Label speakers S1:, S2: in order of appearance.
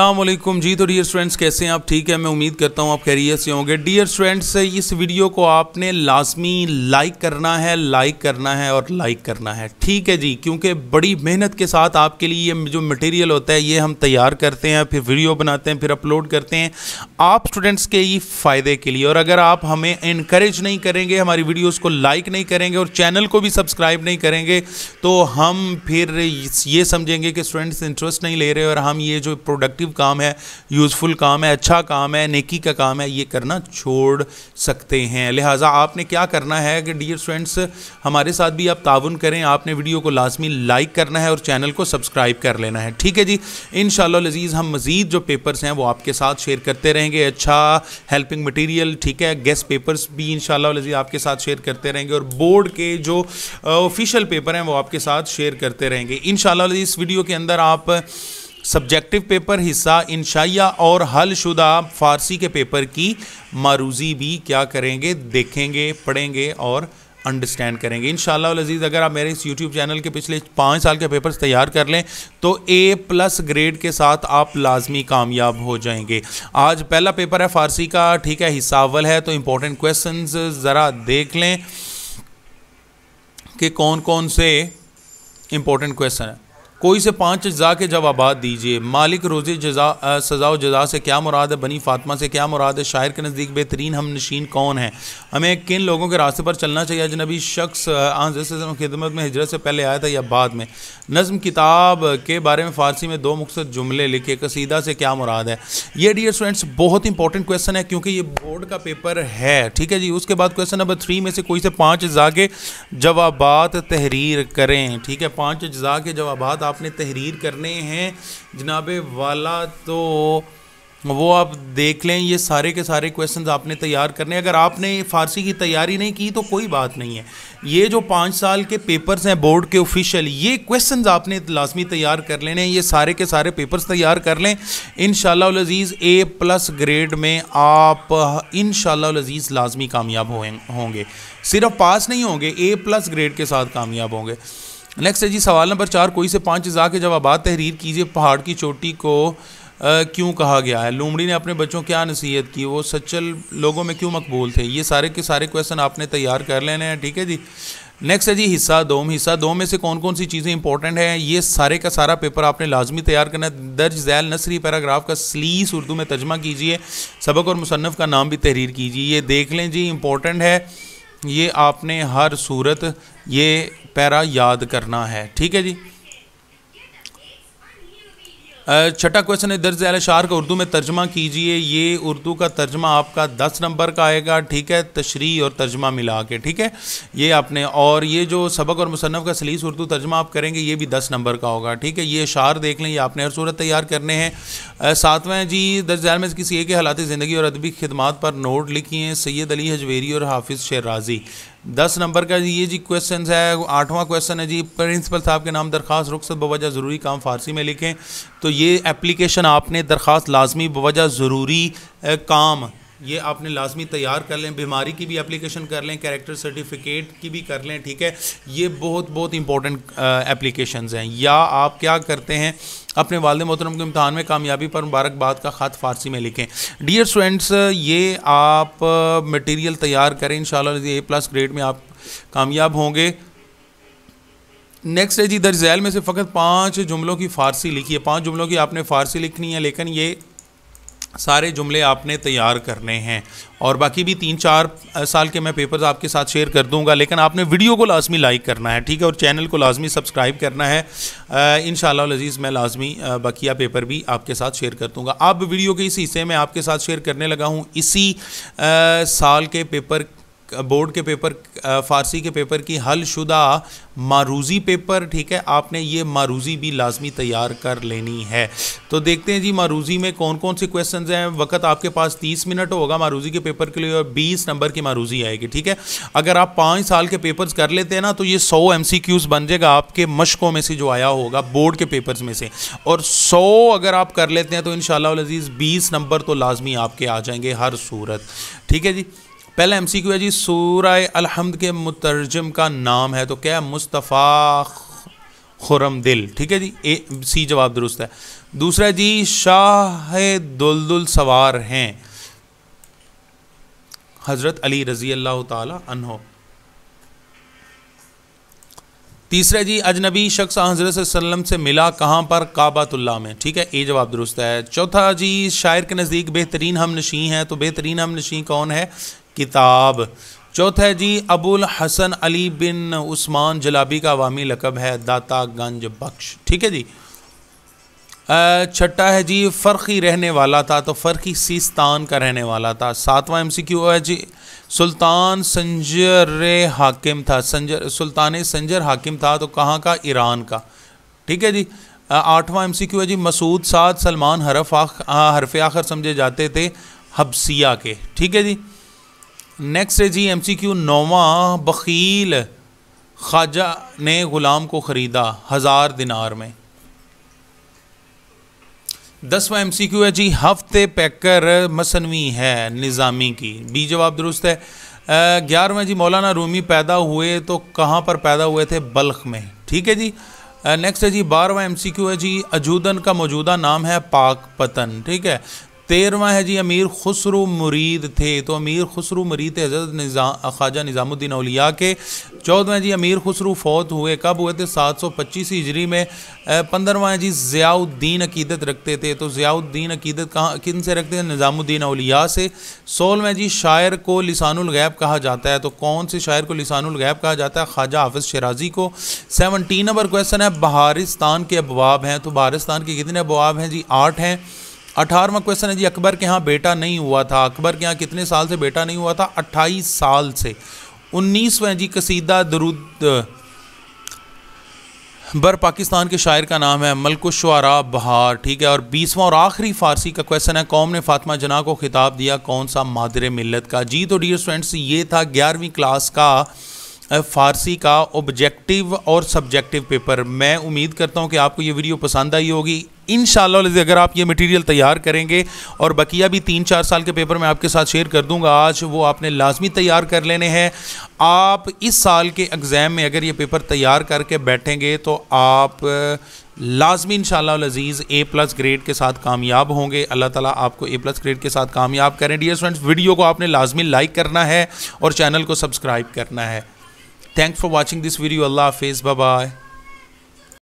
S1: अल्लाम जी तो dear students कैसे हैं आप ठीक है मैं उम्मीद करता हूं आप खैरियत से होंगे डियर स्टूडेंट्स इस वीडियो को आपने लाजमी लाइक करना है लाइक करना है और लाइक करना है ठीक है जी क्योंकि बड़ी मेहनत के साथ आपके लिए ये जो मटेरियल होता है ये हम तैयार करते हैं फिर वीडियो बनाते हैं फिर अपलोड करते हैं आप स्टूडेंट्स के ही फ़ायदे के लिए और अगर आप हमें इनक्रेज नहीं करेंगे हमारी वीडियोज़ को लाइक नहीं करेंगे और चैनल को भी सब्सक्राइब नहीं करेंगे तो हम फिर ये समझेंगे कि स्टूडेंट्स इंटरेस्ट नहीं ले रहे और हम ये जो प्रोडक्टिव कंस्ट्रक्टिव काम है यूज़फुल काम है अच्छा काम है नेकी का काम है ये करना छोड़ सकते हैं लिहाजा आपने क्या करना है कि डियर फ्रेंड्स हमारे साथ भी आप ताउन करें आपने वीडियो को लाजमी लाइक करना है और चैनल को सब्सक्राइब कर लेना है ठीक है जी इन लजीज़ हम मज़ीद जो पेपर्स हैं वो आपके साथ शेयर करते रहेंगे अच्छा हेल्पिंग मटीरियल ठीक है गेस्ट पेपर्स भी इन लजीज़ आपके साथ शेयर करते रहेंगे और बोर्ड के जो ऑफिशियल uh, पेपर हैं वो आपके साथ शेयर करते रहेंगे इन इस वीडियो के अंदर आप सब्जेक्टिव पेपर हिस्सा इंशाइया और हल शुदा फारसी के पेपर की मारूजी भी क्या करेंगे देखेंगे पढ़ेंगे और अंडरस्टैंड करेंगे इन अजीज़ अगर आप मेरे इस यूट्यूब चैनल के पिछले पाँच साल के पेपर्स तैयार कर लें तो ए प्लस ग्रेड के साथ आप लाजमी कामयाब हो जाएंगे आज पहला पेपर है फारसी का ठीक है हिसावल है तो इम्पोर्टेंट क्वेश्चन ज़रा देख लें कि कौन कौन से इम्पोर्टेंट क्वेश्चन हैं कोई से पाँच अज्जा के जवाब दीजिए मालिक रोज़े जजा सज़ा जजा से क्या मुराद है बनी फातमा से क्या मुराद है शायर के नज़दीक बेहतरीन हम नशीन कौन है हमें किन लोगों के रास्ते पर चलना चाहिए अजनबी शख्स खिदमत में हजरत से पहले आया था या बाद में नज़म किताब के बारे में फ़ारसी में दो मुख्त जुमले लिखे कसीदा से क्या मुराद है ये डियर स्टूडेंट्स बहुत इंपॉर्टेंट क्वेश्चन है क्योंकि ये बोर्ड का पेपर है ठीक है जी उसके बाद क्वेश्चन नंबर थ्री में से कोई से पाँच अज्जा के जवाब तहरीर करें ठीक है पाँच अज्जा के जवाब आप आपने तहरीर करने हैं जनाब वाला तो वो आप देख लें ये सारे के सारे क्वेश्चंस आपने तैयार करने अगर आपने फ़ारसी की तैयारी नहीं की तो कोई बात नहीं है ये जो पाँच साल के पेपर्स हैं बोर्ड के ऑफिशियल ये क्वेश्चंस आपने लाजमी तैयार कर लेने ये सारे के सारे पेपर्स तैयार कर लें इन शजीज़ ए प्लस ग्रेड में आप इन शजीज़ लाजमी कामयाब होंगे सिर्फ पास नहीं होंगे ए प्लस ग्रेड के साथ कामयाब होंगे नेक्स्ट है जी सवाल नंबर चार कोई से पाँच अज़ा के जवाब तहरीर कीजिए पहाड़ की चोटी को क्यों कहा गया है लोमड़ी ने अपने बच्चों क्या नसीहत की वो सच्चल लोगों में क्यों मकबूल थे ये सारे के सारे क्वेश्चन आपने तैयार कर लेने हैं ठीक है जी नेक्स्ट है जी हिस्सा दोम हिस्सा दोम में से कौन कौन सी चीज़ें इंपॉर्टेंट हैं ये सारे का सारा पेपर आपने लाजमी तैयार करना है दर्ज जैल नसरी पैराग्राफ का स्लीस उर्दू में तर्जमा कीजिए सबक और मुसनफ़ का नाम भी तहरीर कीजिए ये देख लें जी इंपॉर्टेंट है ये आपने हर सूरत ये पैरा याद करना है ठीक है जी छठा क्वेश्चन है दर्ज अल शार का उर्दू में तर्जमा कीजिए ये उर्दू का तर्जमा आपका दस नंबर का आएगा ठीक है तशरी और तर्जमा मिला के ठीक है ये आपने और ये जो सबक और मुसनफ़ का सलीस उर्दू तर्जमा आप करेंगे ये भी दस नंबर का होगा ठीक है ये शार देख लें ये आपने हर सूरत तैयार करने हैं सातवें जी दर्ज में किसी एक हालात ज़िंदगी और अदबी खदमात पर नोट हैं सैद अली हजवेरी और हाफिज़ शेराजी दस नंबर का ये जी क्वेश्चन है आठवां क्वेश्चन है जी प्रिंसिपल साहब के नाम दरखास्त रुख्सत बवजह ज़रूरी काम फ़ारसी में लिखें तो ये एप्लीकेशन आपने दरख्वास्त लाजमी बवजह ज़रूरी काम ये आपने लाजमी तैयार कर लें बीमारी की भी एप्लीकेशन कर लें कैरेक्टर सर्टिफिकेट की भी कर लें ठीक है ये बहुत बहुत इंपॉर्टेंट एप्लीकेशन uh, हैं या आप क्या करते हैं अपने वालद मोहतरम के इम्तहान में कामयाबी पर मुबारकबाद का ख़त फ़ारसी में लिखें डियर स्टूडेंट्स ये आप मटेरियल uh, तैयार करें इन ए प्लस ग्रेड में आप कामयाब होंगे नेक्स्ट है जी दर्जैल में से फ़कत पाँच जुमलों की फ़ारसी लिखी है पाँच जुमलों की आपने फ़ारसी लिखनी है लेकिन ये सारे जुमले आपने तैयार करने हैं और बाकी भी तीन चार साल के मैं पेपर्स आपके साथ शेयर कर दूंगा लेकिन आपने वीडियो को लाजमी लाइक करना है ठीक है और चैनल को लाजमी सब्सक्राइब करना है इन शजीज़ मैं लाजमी बकिया पेपर भी आपके साथ शेयर कर दूँगा अब वीडियो के इस हिस्से में आपके साथ शेयर करने लगा हूँ इसी आ, साल के पेपर बोर्ड के पेपर फ़ारसी के पेपर की हल शुदा मारूजी पेपर ठीक है आपने ये मारूजी भी लाजमी तैयार कर लेनी है तो देखते हैं जी मारूजी में कौन कौन से क्वेश्चन हैं वक्त आपके पास तीस मिनट होगा मारूजी के पेपर के लिए और बीस नंबर की मारूजी आएगी ठीक है अगर आप पाँच साल के पेपर्स कर लेते हैं ना तो ये सौ एम बन जाएगा आपके मशकों में से जो आया होगा बोर्ड के पेपर्स में से और सौ अगर आप कर लेते हैं तो इन शजीज़ बीस नंबर तो लाजमी आपके आ जाएंगे हर सूरत ठीक है जी पहला एम सी क्यू है जी सूरा अलहमद के मुतरजम का नाम है तो क्या है मुस्तफ़ा खुरम दिल ठीक है जी ए सी जवाब दुरुस्त है दूसरा जी शाह दुलदुल सवार हैं हज़रत अली रज़ी अल्लाह तहो तीसरा जी अजनबी शख्स हज़रत वसल्लम से मिला कहाँ पर काबातुल्ला में ठीक है ये जवाब दुरुस्त है चौथा जी शायर के नज़दीक बेहतरीन हम नशी हैं तो बेहतरीन हम नशी कौन है किताब चौथा जी अबुल हसन अली बिन उस्मान जलाबी का अवामी लकब है दाता गंज बख्श ठीक है जी छठा है जी फ़र्क़ी रहने वाला था तो फ़र्क़ी सीस्तान का रहने वाला था सातवां एम सी क्यू है जी सुल्तान संजर हाकिम था संजर सुल्तान संजर हाकिम था तो कहाँ का ईरान का ठीक है जी आठवां एम सी क्यू है जी मसूद साद सलमान हरफ आख हरफ आखर समझे जाते थे हबसिया के ठीक है जी नेक्स्ट है जी एमसीक्यू नौवा बकील ख्वाजा ने ग़ुलाम को ख़रीदा हज़ार दिनार में दसवा एम सी क्यू है जी हफ्ते पैकर मसनवी है निज़ामी की बी जवाब दुरुस्त है ग्यारहवा जी मौलाना रूमी पैदा हुए तो कहाँ पर पैदा हुए थे बल्ख में ठीक है जी नेक्स्ट है जी बारहवा एम सी क्यू है जी अजूदन का मौजूदा नाम है पाक पतन ठीक है तेरवा है जी अमीर खुसरू मुरीद थे तो अमीर खुसरू मुरीद थे हजरत निज़ा ख्वाजा निज़ामुद्दीन अलिया के चौदवा जी अमीर खुसरू फौत हुए कब हुए थे सात सौ पच्चीस हिजरी में पंद्रवा है जी ज़ियाउद्दीन अकीदत रखते थे तो ज़ियाउद्दीन अकीदत कहाँ किन से रखते थे निज़ामुद्दीन अलिया से सोलहवें जी शायर को लिसानगैब कहा जाता है तो कौन से शायर को लिसानगैब कहा जाता है ख्वाजा हाफिज़ शराजी को सेवनटीन नंबर क्वेश्चन है बहारिस्तान के अबवाब हैं तो बहारिस्तान के कितने अबवाब हैं जी आठ हैं अठारहवा क्वेश्चन है जी अकबर के यहाँ बेटा नहीं हुआ था अकबर के यहाँ कितने साल से बेटा नहीं हुआ था अट्ठाईस साल से उन्नीसवें जी कसीदा दरुद बर पाकिस्तान के शायर का नाम है मलकुशरा बहार ठीक है और बीसवां और आखिरी फ़ारसी का क्वेश्चन है कौम ने फातिमा जना को खिताब दिया कौन सा मादर मिलत का जी तो डियर स्टूडेंट्स ये था ग्यारहवीं क्लास का फ़ारसी का ऑब्जेक्टिव और सब्जेक्टिव पेपर मैं उम्मीद करता हूँ कि आपको ये वीडियो पसंद आई होगी इन अगर आप ये मटेरियल तैयार करेंगे और बकिया भी तीन चार साल के पेपर मैं आपके साथ शेयर कर दूंगा आज वो आपने लाजमी तैयार कर लेने हैं आप इस साल के एग्ज़ाम में अगर ये पेपर तैयार करके बैठेंगे तो आप लाजमी इन शजीज़ ए प्लस ग्रेड के साथ कामयाब होंगे अल्लाह ताला आपको ए प्लस ग्रेड के साथ कामयाब करें डियर फ्रेंड्स वीडियो को आपने लाजमी लाइक करना है और चैनल को सब्सक्राइब करना है Thanks for watching this video. Allah Hafiz. Bye bye.